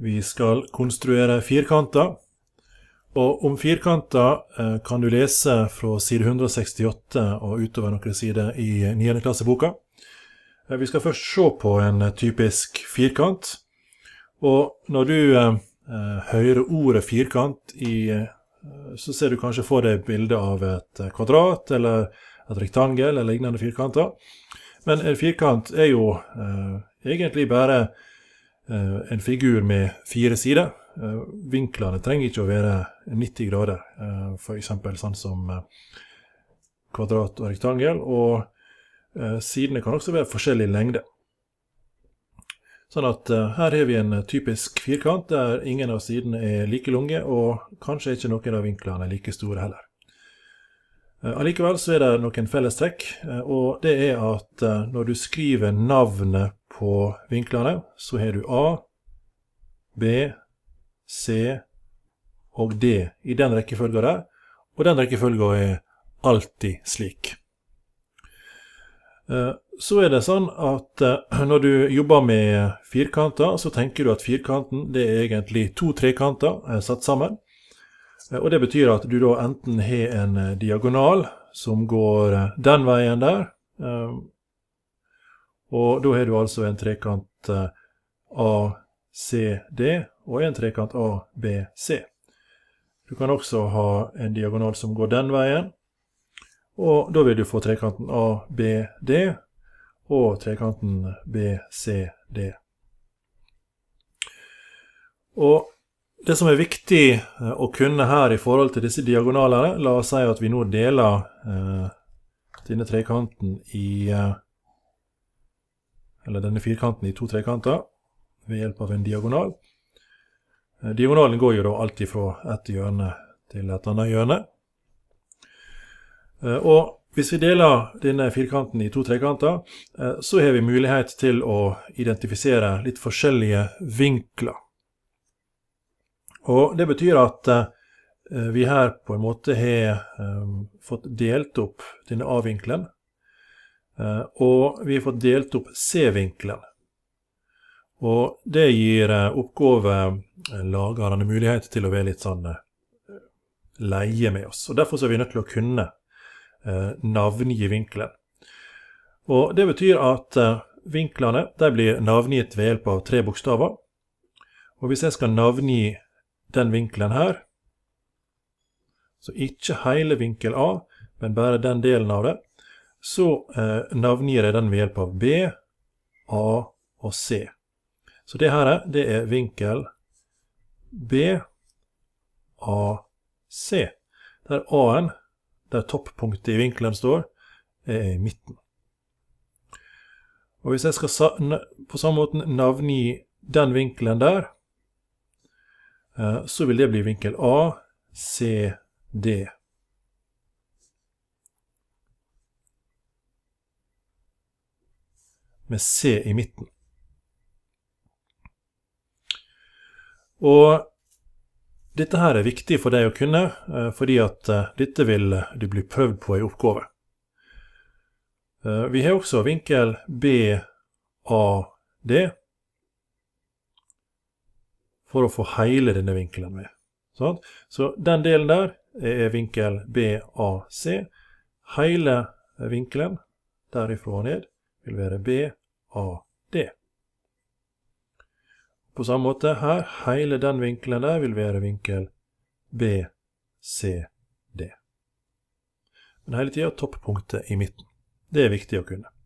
Vi skal konstruere firkanter. Og om firkanter eh, kan du lese fra side 168 og utover noen sider i 9. klasseboka. Eh, vi skal først se på en typisk firkant. Og når du eh, hører ordet firkant, i, så ser du kanskje for deg bilde av et kvadrat eller et rektangel eller lignende firkanter. Men en firkant er jo egentlig bare Eh, en figur med fire sider. Eh, vinklene trenger ikke å være 90 grader, eh, f.eks. sånn som kvadrat og rektangel. Og sidene kan også være forskjellig lengde. Sånn at her har vi en typisk firkant der ingen av sidene er like lange, og kanskje ikke noen av vinklene er like store heller. Allikevel så er det noen fellestrekk, og det er at når du skriver navnet på vinklene, så har du A, B, C og D i den rekkefølgen der. Og den rekkefølgen er alltid slik. Eh, så er det sånn at eh, når du jobber med firkanter, så tenker du at firkanten det er egentlig to trekanter eh, satt sammen. Og det betyr at du da enten har en diagonal som går den veien der, og da har du altså en trekant eh, ACD og en trekant ABC. Du kan også ha en diagonal som går den veien, og da vil du få trekanten ABD og trekanten BCD. Og det som er viktig eh, å kunne her i forhold til disse diagonalene, la oss si at vi nå deler eh, denne trekanten i eh, eller denne firkanten i to trekanter ved hjelp av en diagonal. Eh, diagonalen går jo da alltid fra ett hjørne til et annet hjørne. Eh, og hvis vi deler denne firkanten i to trekanter, eh, så har vi mulighet til å identifisere litt forskjellige vinkler. Og det betyr at vi her på en måte har fått delt opp denne A-vinkelen Eh, og vi har fått delt opp C-vinkelen. Og det gir eh, oppgavelagerne eh, mulighet til å være litt sånn leie med oss. Og Derfor er vi nødt til å kunne navngi vinkelen. Og Det betyr at vinklene blir navngitt ved hjelp av tre bokstaver. Og Hvis jeg skal navngi den vinkelen her, så ikke hele vinkel A, men bare den delen av det, så eh, navngir jeg den ved hjelp av B, A og C. Så det her det er vinkel B, A, C. Der A-en, der toppunktet i vinkelen står, er i midten. Og hvis jeg skal på samme måte navngi den vinkelen der, eh, så vil det bli vinkel A, C, D. med C i midten. Og dette her er viktig for deg å kunne, eh, fordi at eh, dette vil du bli prøvd på i oppgave. Eh, vi har også vinkel BAD for å få hele denne vinkelen med. Så den delen der er vinkel BAC. Hele vinkelen derifra og ned vil være BAC av det. På samme måte her, hele den vinkelen der vil være vinkel B, C, D. Men hele tida topppunktet i midten. Det er viktig å kunne.